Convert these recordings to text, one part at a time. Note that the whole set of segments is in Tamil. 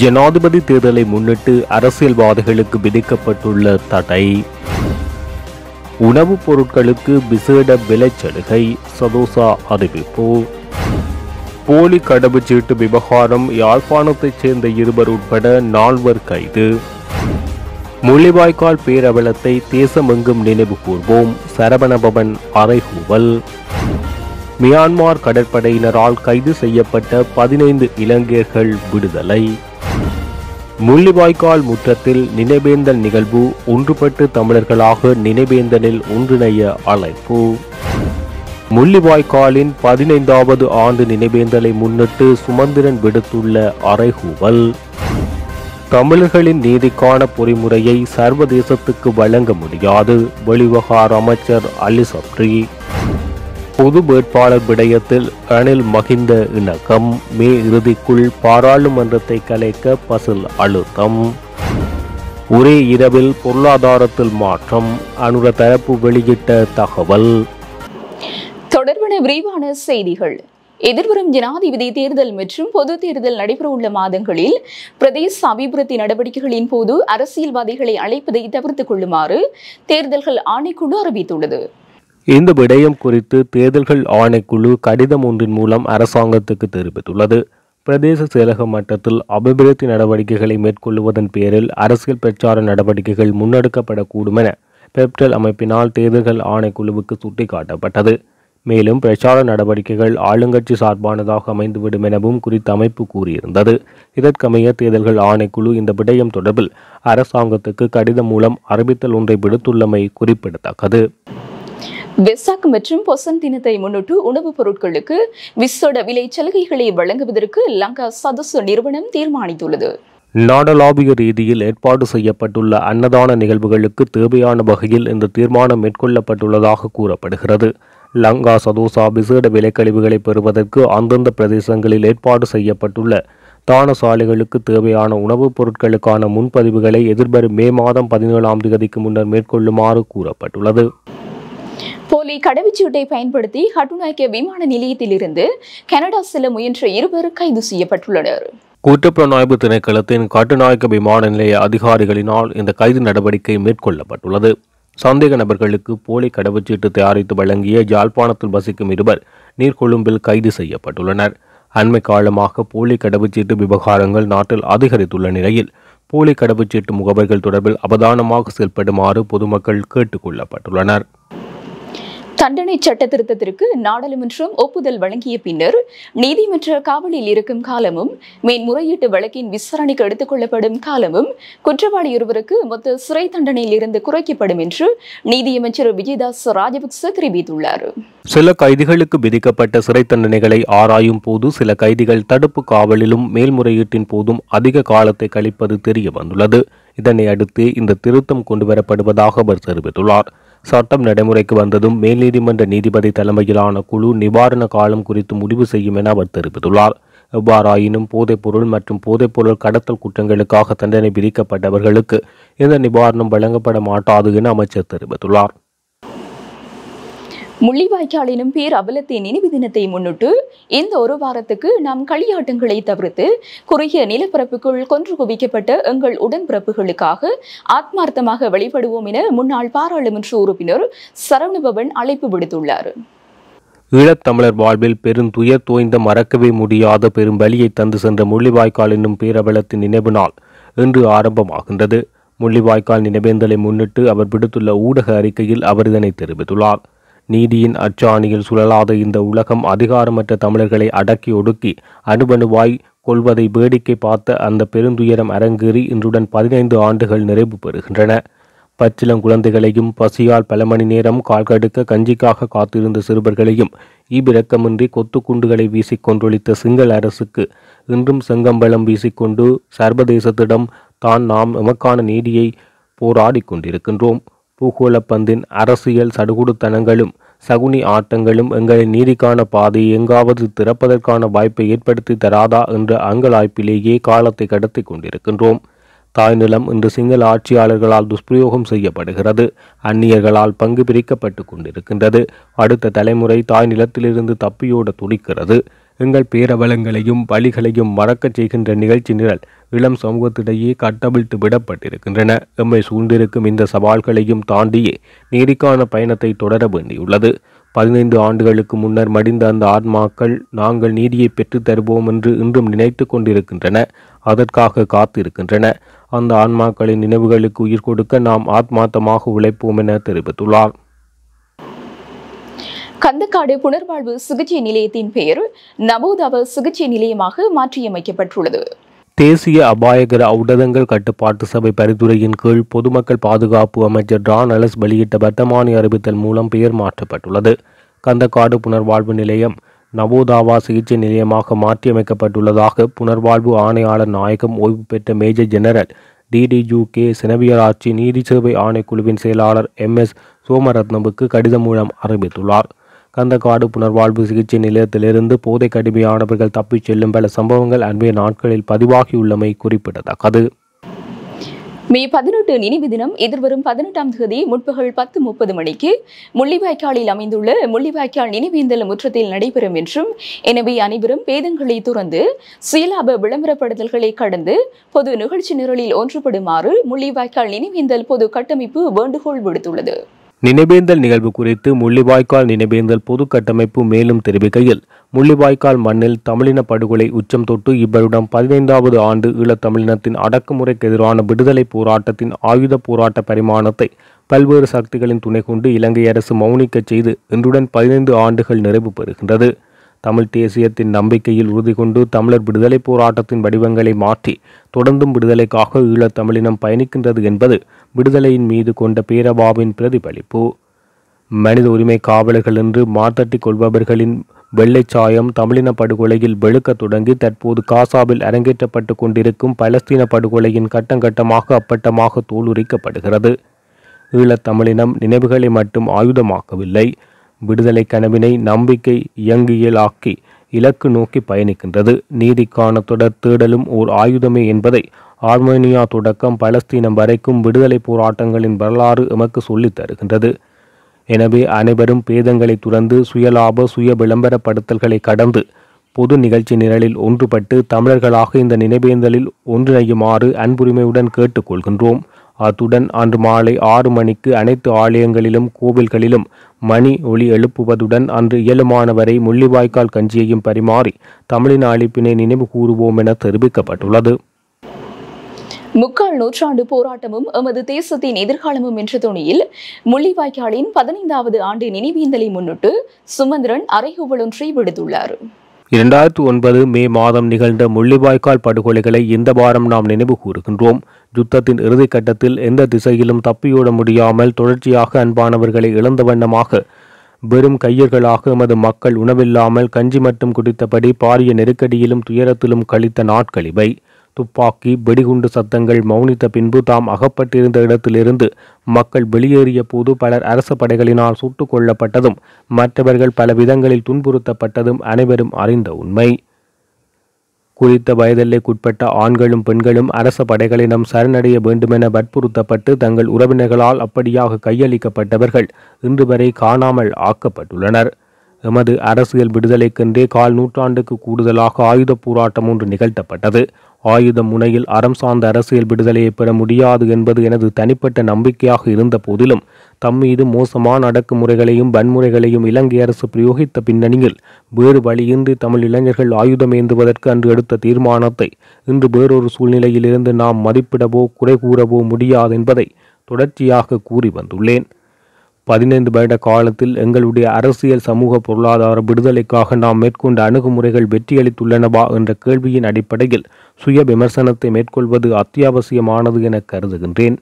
ஜனாதிபதி தேர்தலை முன்னிட்டு அரசியல்வாதிகளுக்கு விதிக்கப்பட்டுள்ள தடை உணவுப் பொருட்களுக்கு விசேட விலைச்சலுகை சதோசா அறிவிப்பு போலி கடவுச்சீட்டு விவகாரம் யாழ்ப்பாணத்தைச் சேர்ந்த இருவர் உட்பட நால்வர் கைது முள்ளிவாய்க்கால் பேரவலத்தை தேசமெங்கும் நினைவு கூர்வோம் சரவணபவன் அறைகூவல் மியான்மார் கடற்படையினரால் கைது செய்யப்பட்ட பதினைந்து இலங்கையர்கள் விடுதலை முள்ளிவாய்க்கால் முற்றத்தில் நினைவேந்தல் நிகழ்வு ஒன்றுபட்டு தமிழர்களாக நினைவேந்தலில் ஒன்றிணைய அழைப்பு முள்ளிவாய்க்காலின் பதினைந்தாவது ஆண்டு நினைவேந்தலை முன்னிட்டு சுமந்திரன் விடுத்துள்ள அறைகூவல் தமிழர்களின் நீதிக்கான பொறிமுறையை சர்வதேசத்துக்கு வழங்க முடியாது வெளிவகார அமைச்சர் அலி பொது வேட்பாளர் விடயத்தில் ரணில் மகிந்த இணக்கம் மே இறுதிக்குள் பாராளுமன்றத்தை கலைக்க பசில் அழுத்தம் ஒரே இரவில் பொருளாதாரத்தில் மாற்றம் அனுர தரப்பு வெளியிட்ட தகவல் தொடர்பான விரிவான செய்திகள் எதிர்வரும் ஜனாதிபதி தேர்தல் மற்றும் பொது தேர்தல் நடைபெறவுள்ள மாதங்களில் பிரதேச அபிவிருத்தி நடவடிக்கைகளின் போது அரசியல்வாதிகளை அழைப்பதை தவிர்த்துக் கொள்ளுமாறு தேர்தல்கள் ஆணைக்குழு அறிவித்துள்ளது இந்த விடயம் குறித்து தேர்தல்கள் ஆணைக்குழு கடிதம் ஒன்றின் மூலம் அரசாங்கத்துக்கு தெரிவித்துள்ளது பிரதேச செயலக மட்டத்தில் அபிவிருத்தி நடவடிக்கைகளை மேற்கொள்வதன் பேரில் அரசியல் பிரச்சார நடவடிக்கைகள் முன்னெடுக்கப்படக்கூடும் என பெப்டல் அமைப்பினால் தேர்தல்கள் ஆணைக்குழுவுக்கு சுட்டிக்காட்டப்பட்டது மேலும் பிரச்சார நடவடிக்கைகள் ஆளுங்கட்சி சார்பானதாக அமைந்துவிடும் எனவும் குறித்த அமைப்பு கூறியிருந்தது இதற்கமைய தேர்தல்கள் ஆணைக்குழு இந்த விடயம் தொடர்பில் அரசாங்கத்துக்கு கடிதம் மூலம் அறிவித்தல் ஒன்றை விடுத்துள்ளமை குறிப்பிடத்தக்கது வெசாக் மற்றும் பொசன் தினத்தை முன்னிட்டு உணவுப் பொருட்களுக்கு விசோட விலை சலுகைகளை வழங்குவதற்கு லங்கா சதசு நிறுவனம் தீர்மானித்துள்ளது நாடலாபிய ரீதியில் ஏற்பாடு செய்யப்பட்டுள்ள அன்னதான நிகழ்வுகளுக்கு தேவையான வகையில் இந்த தீர்மானம் மேற்கொள்ளப்பட்டுள்ளதாக கூறப்படுகிறது லங்கா சதோசா விசேட விலைக்கழிவுகளை பெறுவதற்கு அந்தந்த பிரதேசங்களில் ஏற்பாடு செய்யப்பட்டுள்ள தானசாலைகளுக்கு தேவையான உணவுப் பொருட்களுக்கான முன்பதிவுகளை எதிர்வரும் மே மாதம் பதினேழாம் தேதிக்கு முன்னர் மேற்கொள்ளுமாறு கூறப்பட்டுள்ளது போலி கடவுச்சீட்டை பயன்படுத்தி ஹட்டுநாய்க்க விமான நிலையத்திலிருந்து கனடா செல்ல முயன்ற இருவர் கைது செய்யப்பட்டுள்ளனர் குற்றப்புலனாய்வு திணைக்களத்தின் கட்டுநாயக்க விமான நிலைய அதிகாரிகளினால் இந்த கைது நடவடிக்கை மேற்கொள்ளப்பட்டுள்ளது சந்தேக நபர்களுக்கு போலி கடவுச்சீட்டு தயாரித்து வழங்கிய ஜாழ்ப்பாணத்தில் வசிக்கும் இருவர் நீர்கொழும்பில் கைது செய்யப்பட்டுள்ளனர் அண்மை காலமாக போலி கடவுச்சீட்டு விவகாரங்கள் நாட்டில் அதிகரித்துள்ள நிலையில் போலி கடவுச்சீட்டு முகவர்கள் தொடர்பில் அவதானமாக செயல்படுமாறு பொதுமக்கள் கேட்டுக்கொள்ளப்பட்டுள்ளனர் தண்டனை சட்ட திருத்தத்திற்கு நாடாளுமன்றம் ஒப்புதல் வழங்கிய பின்னர் நீதிமன்ற காவலில் இருக்கும் காலமும் மேன்முறையீட்டு வழக்கின் விசாரணைக்கு எடுத்துக் கொள்ளப்படும் காலமும் குற்றவாளி ஒருவருக்கு மொத்த சிறை தண்டனையில் இருந்து குறைக்கப்படும் என்று நீதியமைச்சர் விஜயதாஸ் ராஜபக்ச தெரிவித்துள்ளார் சில கைதிகளுக்கு விதிக்கப்பட்ட சிறை தண்டனைகளை ஆராயும் போது சில கைதிகள் தடுப்பு காவலிலும் மேல்முறையீட்டின் போதும் அதிக காலத்தை கழிப்பது தெரிய வந்துள்ளது இதனை அடுத்து இந்த திருத்தம் கொண்டுவரப்படுவதாக அவர் தெரிவித்துள்ளார் சட்டம் நடைமுறைக்கு வந்ததும் மேல்நீதிமன்ற நீதிபதி தலைமையிலான குழு நிவாரண காலம் குறித்து முடிவு செய்யும் என அவர் தெரிவித்துள்ளார் எவ்வாறாயினும் போதைப்பொருள் மற்றும் போதைப்பொருள் கடத்தல் குற்றங்களுக்காக தண்டனை விதிக்கப்பட்டவர்களுக்கு இந்த நிவாரணம் வழங்கப்பட மாட்டாது என அமைச்சர் தெரிவித்துள்ளார் முள்ளிவாய்க்காலிலும் பேர் அபலத்தின் நினைவு தினத்தை முன்னிட்டு இந்த ஒரு வாரத்துக்கு நாம் களியாட்டங்களை தவிர்த்து குறுகிய நிலப்பரப்புக்குள் கொன்று குவிக்கப்பட்ட எங்கள் உடன்பிறப்புகளுக்காக ஆத்மார்த்தமாக வழிபடுவோம் என முன்னாள் பாராளுமன்ற உறுப்பினர் சரவணபவன் அழைப்பு விடுத்துள்ளார் ஈழத்தமிழர் வாழ்வில் பெரும் துயர் தோய்ந்த மறக்கவே முடியாத பெரும் வழியை தந்து சென்ற முள்ளிவாய்க்கால் என்னும் பேரவலத்தின் நினைவு நாள் இன்று ஆரம்பமாகின்றது முள்ளிவாய்க்கால் நினைவேந்தலை முன்னிட்டு அவர் விடுத்துள்ள ஊடக அறிக்கையில் அவர் இதனை தெரிவித்துள்ளார் நீதியின் அச்சாணியில் சுழலாத இந்த உலகம் அதிகாரமற்ற தமிழர்களை அடக்கி ஒடுக்கி அணுபணுவாய் கொள்வதை வேடிக்கை பார்த்த அந்த பெருந்துயரம் அரங்கேறி இன்றுடன் பதினைந்து ஆண்டுகள் நிறைவு பெறுகின்றன பச்சிலம் குழந்தைகளையும் பசியால் பல மணி நேரம் கால்கடுக்க கஞ்சிக்காக காத்திருந்த சிறுவர்களையும் ஈபிரக்கமின்றி கொத்துக்குண்டுகளை வீசிக் சிங்கள அரசுக்கு இன்றும் செங்கம்பளம் வீசிக்கொண்டு சர்வதேசத்திடம் தான் நாம் நமக்கான நீதியை போராடிக் கொண்டிருக்கின்றோம் பூகோளப்பந்தின் அரசியல் சடுகுடுத்தனங்களும் சகுனி ஆட்டங்களும் எங்களின் நீதிக்கான பாதை எங்காவது திறப்பதற்கான வாய்ப்பை ஏற்படுத்தி தராதா என்ற அங்கலாய்ப்பிலேயே காலத்தை கடத்தி கொண்டிருக்கின்றோம் தாய்நிலம் இன்று சிங்கள ஆட்சியாளர்களால் துஷ்பிரயோகம் செய்யப்படுகிறது அந்நியர்களால் பங்கு பிரிக்கப்பட்டு கொண்டிருக்கின்றது அடுத்த தலைமுறை தாய் நிலத்திலிருந்து தப்பியோட துடிக்கிறது எங்கள் பேரவலங்களையும் வழிகளையும் மறக்கச் செய்கின்ற நிகழ்ச்சி நிரல் இளம் சமூகத்திடையே கட்டவிழ்த்து விடப்பட்டிருக்கின்றன எம்மை சூழ்ந்திருக்கும் இந்த சவால்களையும் தாண்டியே நீதிக்கான பயணத்தை தொடர வேண்டியுள்ளது பதினைந்து ஆண்டுகளுக்கு முன்னர் மடிந்த அந்த ஆத்மாக்கள் நாங்கள் நீதியை பெற்றுத் தருவோம் என்று இன்றும் நினைத்து கொண்டிருக்கின்றன அதற்காக காத்திருக்கின்றன அந்த ஆன்மாக்களின் நினைவுகளுக்கு உயிர் கொடுக்க நாம் ஆத்மார்த்தமாக உழைப்போம் என தெரிவித்துள்ளார் கந்தக்காடு புனர்வாழ்வு சிகிச்சை நிலையத்தின் பெயர் நவோதவ சிகிச்சை நிலையமாக மாற்றியமைக்கப்பட்டுள்ளது தேசிய அபாயகர ஊடகங்கள் கட்டுப்பாட்டு சபை பரிந்துரையின் கீழ் பொதுமக்கள் பாதுகாப்பு அமைச்சர் டான் அலஸ் வெளியிட்ட வர்த்தமானி அறிவித்தல் மூலம் பெயர் மாற்றப்பட்டுள்ளது கந்தக்காடு புனர்வாழ்வு நிலையம் நவோதாவா சிகிச்சை நிலையமாக மாற்றியமைக்கப்பட்டுள்ளதாக புனர்வாழ்வு ஆணையாளர் நாயகம் ஓய்வு பெற்ற மேஜர் ஜெனரல் டிடியூ கே செனவியராட்சி நீதி சேவை ஆணைக்குழுவின் செயலாளர் எம் எஸ் சோமரத்னவுக்கு கடிதம் மூலம் அறிவித்துள்ளார் கந்த காடு புனர்வாழ்வு சிகிச்சை நிலையத்திலிருந்து போதை கடுமையானவர்கள் தப்பிச் செல்லும் பல சம்பவங்கள் அண்மைய நாட்களில் பதிவாகியுள்ளமை குறிப்பிடத்தக்கது மே பதினெட்டு நினைவு தினம் எதிர்வரும் பதினெட்டாம் தேதி முற்பகல் பத்து முப்பது மணிக்கு முள்ளிவாய்க்காலில் அமைந்துள்ள முள்ளிவாய்க்கால் நினைவேந்தல் முற்றத்தில் நடைபெறும் என்றும் எனவே அனைவரும் பேதங்களை துறந்து சுயலாப விளம்பரப்படுத்தல்களை கடந்து பொது நிகழ்ச்சி நிரலில் ஒன்றுபடுமாறு முள்ளிவாய்க்கால் நினைவேந்தல் பொது கட்டமைப்பு வேண்டுகோள் விடுத்துள்ளது நினைவேந்தல் நிகழ்வு குறித்து முள்ளிவாய்க்கால் நினைவேந்தல் பொது கட்டமைப்பு மேலும் தெரிவிக்கையில் முள்ளிவாய்க்கால் மண்ணில் தமிழின படுகொலை உச்சம் தொட்டு இவ்வருடம் பதினைந்தாவது ஆண்டு ஈழத்தமிழினத்தின் அடக்குமுறைக்கு எதிரான விடுதலை போராட்டத்தின் ஆயுத போராட்ட பரிமாணத்தை பல்வேறு சக்திகளின் துணை கொண்டு இலங்கை அரசு மௌனிக்கச் செய்து இன்றுடன் பதினைந்து ஆண்டுகள் நிறைவு பெறுகின்றது தமிழ் தேசியத்தின் நம்பிக்கையில் உறுதி கொண்டு தமிழர் விடுதலை போராட்டத்தின் வடிவங்களை மாற்றி தொடர்ந்தும் விடுதலைக்காக ஈழத் தமிழினம் பயணிக்கின்றது என்பது விடுதலையின் மீது கொண்ட பேரபாவின் பிரதிபலிப்பு மனித உரிமை காவலர்கள் என்று மாத்தட்டி கொள்பவர்களின் வெள்ளைச்சாயம் தமிழின படுகொலையில் வெளுக்க தொடங்கி தற்போது காசாவில் அரங்கேற்றப்பட்டு கொண்டிருக்கும் பலஸ்தீன படுகொலையின் கட்டங்கட்டமாக அப்பட்டமாக தோலுரிக்கப்படுகிறது ஈழத்தமிழினம் நினைவுகளை மட்டும் ஆயுதமாக்கவில்லை விடுதலை கனவினை நம்பிக்கை இயங்கியலாக்கி இலக்கு நோக்கி பயணிக்கின்றது நீதிக்கான தொடர் தேடலும் ஓர் ஆயுதமே என்பதை ஆர்மேனியா தொடக்கம் பலஸ்தீனம் வரைக்கும் விடுதலை போராட்டங்களின் வரலாறு எமக்கு சொல்லித் தருகின்றது எனவே அனைவரும் பேதங்களை துறந்து சுயலாப சுய விளம்பரப்படுத்தல்களை கடந்து பொது நிகழ்ச்சி நிரலில் ஒன்றுபட்டு தமிழர்களாக இந்த நினைவேந்தலில் ஒன்றிணையுமாறு அன்புரிமையுடன் கேட்டுக்கொள்கின்றோம் அத்துடன் அன்று மாலை ஆறு மணிக்கு அனைத்து ஆலயங்களிலும் கோவில்களிலும் மணி ஒளி எழுப்புவதுடன் அன்று இயலுமானவரை முள்ளிவாய்க்கால் கஞ்சியையும் பரிமாறி தமிழின் அழைப்பினை நினைவு கூறுவோம் என தெரிவிக்கப்பட்டுள்ளது முக்கால் நூற்றாண்டு போராட்டமும் எமது தேசத்தின் எதிர்காலமும் என்ற துணியில் முள்ளிவாய்க்காலின் பதினைந்தாவது ஆண்டு நினைவேந்தலை முன்னிட்டு சுமந்திரன் அறைகூவல் விடுத்துள்ளார் இரண்டாயிரத்து ஒன்பது மே மாதம் நிகழ்ந்த முள்ளிவாய்க்கால் படுகொலைகளை இந்த வாரம் நாம் நினைவு கூறுகின்றோம் யுத்தத்தின் இறுதிக்கட்டத்தில் எந்த திசையிலும் தப்பியோட முடியாமல் தொடர்ச்சியாக அன்பானவர்களை இழந்த வண்ணமாக வெறும் கையர்களாக எமது மக்கள் உணவில்லாமல் கஞ்சி மட்டும் குடித்தபடி பாரிய நெருக்கடியிலும் துயரத்திலும் கழித்த நாட்கள் இவை துப்பாக்கி வெடிகுண்டு சத்தங்கள் மௌனித்த பின்பு தாம் அகப்பட்டிருந்த இடத்திலிருந்து மக்கள் வெளியேறிய போது பலர் அரச படைகளினால் சுட்டுக் கொல்லப்பட்டதும் மற்றவர்கள் பல விதங்களில் துன்புறுத்தப்பட்டதும் அனைவரும் அறிந்த உண்மை குறித்த வயதெல்லைக்குட்பட்ட ஆண்களும் பெண்களும் அரச படைகளிடம் சரணடைய வேண்டுமென வற்புறுத்தப்பட்டு தங்கள் உறவினர்களால் அப்படியாக கையளிக்கப்பட்டவர்கள் இன்று வரை காணாமல் ஆக்கப்பட்டுள்ளனர் எமது அரசியல் விடுதலைக்கென்றே கால் நூற்றாண்டுக்கு கூடுதலாக ஆயுதப் போராட்டம் ஒன்று நிகழ்த்தப்பட்டது ஆயுத முனையில் அறம் சார்ந்த அரசியல் விடுதலையை பெற முடியாது என்பது எனது தனிப்பட்ட நம்பிக்கையாக இருந்த போதிலும் தம் மீது மோசமான அடக்குமுறைகளையும் வன்முறைகளையும் இலங்கை அரசு பிரயோகித்த பின்னணியில் வேறு வழியின்றி தமிழ் இளைஞர்கள் ஆயுதம் ஏந்துவதற்கு அன்று எடுத்த தீர்மானத்தை இன்று வேறொரு சூழ்நிலையிலிருந்து நாம் மதிப்பிடவோ குறை கூறவோ முடியாது என்பதை தொடர்ச்சியாக கூறி வந்துள்ளேன் பதினைந்து வருட காலத்தில் எங்களுடைய அரசியல் சமூக பொருளாதார விடுதலைக்காக நாம் மேற்கொண்ட அணுகுமுறைகள் வெற்றியளித்துள்ளனவா என்ற கேள்வியின் அடிப்படையில் சுய விமர்சனத்தை மேற்கொள்வது அத்தியாவசியமானது என கருதுகின்றேன்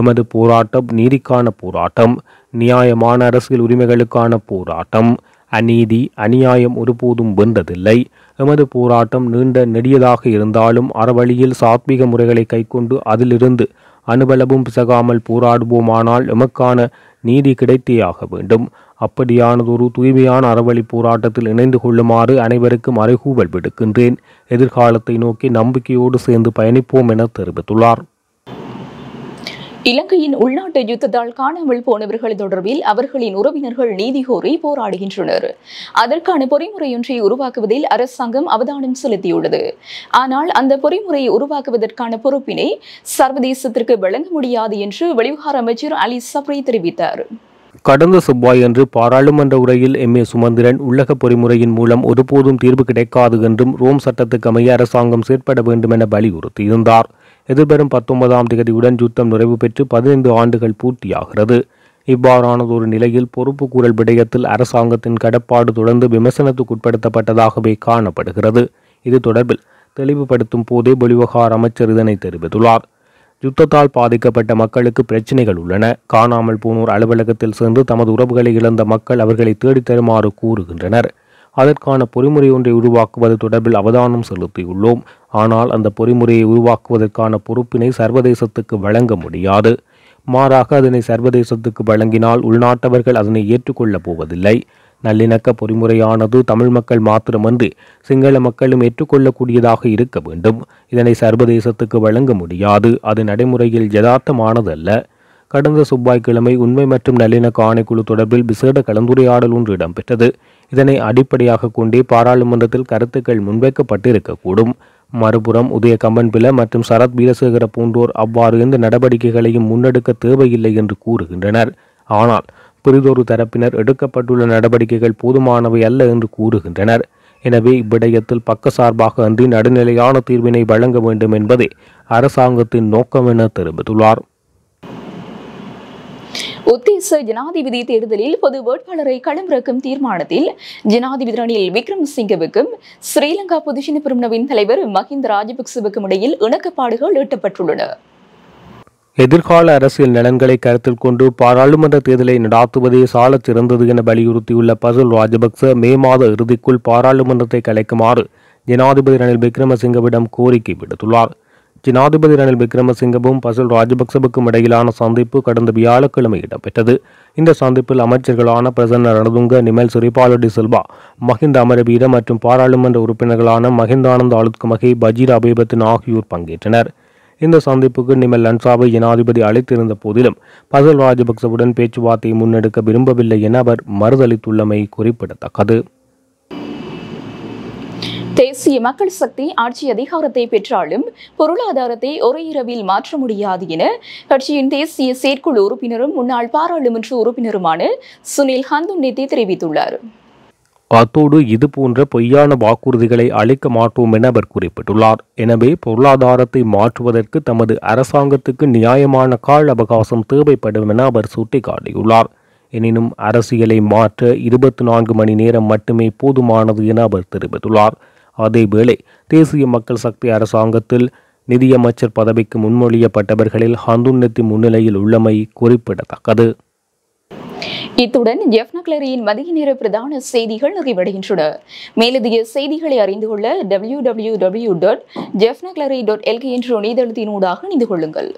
எமது போராட்டம் நீதிக்கான போராட்டம் நியாயமான அரசியல் உரிமைகளுக்கான போராட்டம் அநீதி அநியாயம் ஒருபோதும் வென்றதில்லை எமது போராட்டம் நீண்ட நெடியதாக இருந்தாலும் அறவழியில் சாத்விக முறைகளை கைக்கொண்டு அதிலிருந்து அனுபலமும் பிசகாமல் போராடுவோமானால் எமக்கான நீதி கிடைத்தேயாக வேண்டும் அப்படியானதொரு தூய்மையான அறவழி போராட்டத்தில் இணைந்து கொள்ளுமாறு அனைவருக்கும் அறைகூவல் விடுக்கின்றேன் எதிர்காலத்தை நோக்கி நம்பிக்கையோடு சேர்ந்து பயணிப்போம் என தெரிவித்துள்ளார் இலங்கையின் உள்நாட்டு யுத்தத்தால் காணாமல் போனவர்கள் தொடர்பில் அவர்களின் உறவினர்கள் நீதி கோரி போராடுகின்றனர் அதற்கான பொறிமுறையொன்றை உருவாக்குவதில் அரசாங்கம் அவதானம் செலுத்தியுள்ளது ஆனால் அந்த பொறிமுறையை உருவாக்குவதற்கான பொறுப்பினை சர்வதேசத்திற்கு வழங்க முடியாது என்று வெளிவிவகார அமைச்சர் அலி சப்ரி தெரிவித்தார் கடந்த செவ்வாயன்று பாராளுமன்ற உரையில் எம் ஏ சுமந்திரன் உலக பொறிமுறையின் மூலம் ஒருபோதும் தீர்வு கிடைக்காது என்றும் ரோம் சட்டத்துக்கு அமைய அரசாங்கம் செயற்பட வேண்டும் என வலியுறுத்தியிருந்தார் எதிர்பெறும் பத்தொன்பதாம் திகதியுடன் யுத்தம் நிறைவு பெற்று பதினைந்து ஆண்டுகள் பூர்த்தியாகிறது இவ்வாறானதொரு நிலையில் பொறுப்பு கூறல் விடயத்தில் அரசாங்கத்தின் கடப்பாடு தொடர்ந்து விமர்சனத்துக்குட்படுத்தப்பட்டதாகவே காணப்படுகிறது இது தொடர்பில் தெளிவுபடுத்தும் போதே வெளிவகார அமைச்சர் இதனை தெரிவித்துள்ளார் யுத்தத்தால் பாதிக்கப்பட்ட மக்களுக்கு பிரச்சினைகள் உள்ளன காணாமல் போனோர் அலுவலகத்தில் சேர்ந்து தமது உறவுகளை இழந்த மக்கள் அவர்களை தேடித்தருமாறு கூறுகின்றனர் அதற்கான பொறிமுறை ஒன்றை உருவாக்குவது தொடர்பில் அவதானம் செலுத்தியுள்ளோம் ஆனால் அந்த பொறிமுறையை உருவாக்குவதற்கான பொறுப்பினை சர்வதேசத்துக்கு வழங்க முடியாது மாறாக அதனை சர்வதேசத்துக்கு வழங்கினால் உள்நாட்டவர்கள் அதனை ஏற்றுக்கொள்ளப் போவதில்லை நல்லிணக்க பொறிமுறையானது தமிழ் மக்கள் மாத்திரமன்றி சிங்கள மக்களும் ஏற்றுக்கொள்ளக்கூடியதாக இருக்க வேண்டும் இதனை சர்வதேசத்துக்கு வழங்க முடியாது அது நடைமுறையில் யதார்த்தமானதல்ல கடந்த செவ்வாய்க்கிழமை உண்மை மற்றும் நல்லிணக்க ஆணைக்குழு தொடர்பில் விசேட கலந்துரையாடல் ஒன்று இடம்பெற்றது இதனை அடிப்படையாக கொண்டே பாராளுமன்றத்தில் கருத்துக்கள் முன்வைக்கப்பட்டிருக்கக்கூடும் மறுபுறம் உதய கம்பன்பில மற்றும் சரத் வீரசேகர போன்றோர் அவ்வாறு எந்த நடவடிக்கைகளையும் முன்னெடுக்க தேவையில்லை என்று கூறுகின்றனர் ஆனால் பிறிதொரு தரப்பினர் எடுக்கப்பட்டுள்ள நடவடிக்கைகள் போதுமானவை அல்ல என்று கூறுகின்றனர் எனவே இவ்விடயத்தில் சார்பாக அன்றி நடுநிலையான தீர்வினை வழங்க வேண்டும் என்பதே அரசாங்கத்தின் நோக்கம் என தெரிவித்துள்ளார் உத்தேச ஜனாதிபதி தேர்தலில் பொது வேட்பாளரை களமிறக்கும் தீர்மானத்தில் ஜனாதிபதி ரணில் விக்ரமசிங்கவுக்கும் ஸ்ரீலங்கா பொதுஜன பெருமனவின் தலைவர் மஹிந்த ராஜபக்சவுக்கும் இடையில் இணக்கப்பாடுகள் எட்டப்பட்டுள்ளன எதிர்கால அரசியல் நலன்களை கருத்தில் கொண்டு பாராளுமன்ற தேர்தலை நடாத்துவதே சாலச் சிறந்தது என வலியுறுத்தியுள்ள பசுல் ராஜபக்ச மே மாத இறுதிக்குள் பாராளுமன்றத்தை கலைக்குமாறு ஜனாதிபதி ரணில் விக்ரமசிங்கவிடம் கோரிக்கை விடுத்துள்ளார் ஜனாதிபதி ரணில் விக்ரமசிங்கவும் பசுல் ராஜபக்சவுக்கும் இடையிலான சந்திப்பு கடந்த வியாழக்கிழமை இடம்பெற்றது இந்த சந்திப்பில் அமைச்சர்களான பிரசன்ன ரணதுங்க நிமல் சிறிபாலடி செல்வா மஹிந்த அமரவீர மற்றும் பாராளுமன்ற உறுப்பினர்களான மஹிந்தானந்த் அழுத்குமகை பஜீர் அபிபத்தின் ஆகியோர் பங்கேற்றனர் இந்த சந்திப்புக்கு நிமல் லன்சாவை ஜனாதிபதி அழைத்திருந்த போதிலும் பசல் ராஜபக்சவுடன் பேச்சுவார்த்தையை முன்னெடுக்க விரும்பவில்லை என அவர் மறுதளித்துள்ளமை குறிப்பிடத்தக்கது தேசிய மக்கள் சக்தி ஆட்சி அதிகாரத்தை பெற்றாலும் பொருளாதாரத்தை ஒரே இரவில் மாற்ற முடியாது என கட்சியின் தேசிய செயற்குழு உறுப்பினரும் முன்னாள் பாராளுமன்ற உறுப்பினருமான சுனில் ஹந்துன்னேத்தி தெரிவித்துள்ளார் அத்தோடு இது போன்ற பொய்யான வாக்குறுதிகளை அளிக்க மாட்டோம் என அவர் குறிப்பிட்டுள்ளார் எனவே பொருளாதாரத்தை மாற்றுவதற்கு தமது அரசாங்கத்துக்கு நியாயமான கால அவகாசம் தேவைப்படும் என அவர் சுட்டிக்காட்டியுள்ளார் எனினும் அரசியலை மாற்ற இருபத்தி நான்கு மணி நேரம் மட்டுமே போதுமானது என அவர் தெரிவித்துள்ளார் அதேவேளை தேசிய மக்கள் சக்தி அரசாங்கத்தில் நிதியமைச்சர் பதவிக்கு முன்மொழியப்பட்டவர்களில் ஹந்துன்னத்தி முன்னிலையில் உள்ளமை குறிப்பிடத்தக்கது இத்துடன் ஜெஃப் நக்லரியின் மதிய நேர பிரதான செய்திகள் நிறைவடைகின்றன மேலதிக செய்திகளை அறிந்து கொள்ள டபிள்யூ டபிள்யூ டபிள்யூ டாட் ஜெஃப் நக்லரி டாட் எல்கே என்ற இணையதளத்தினூடாக இணைந்து கொள்ளுங்கள்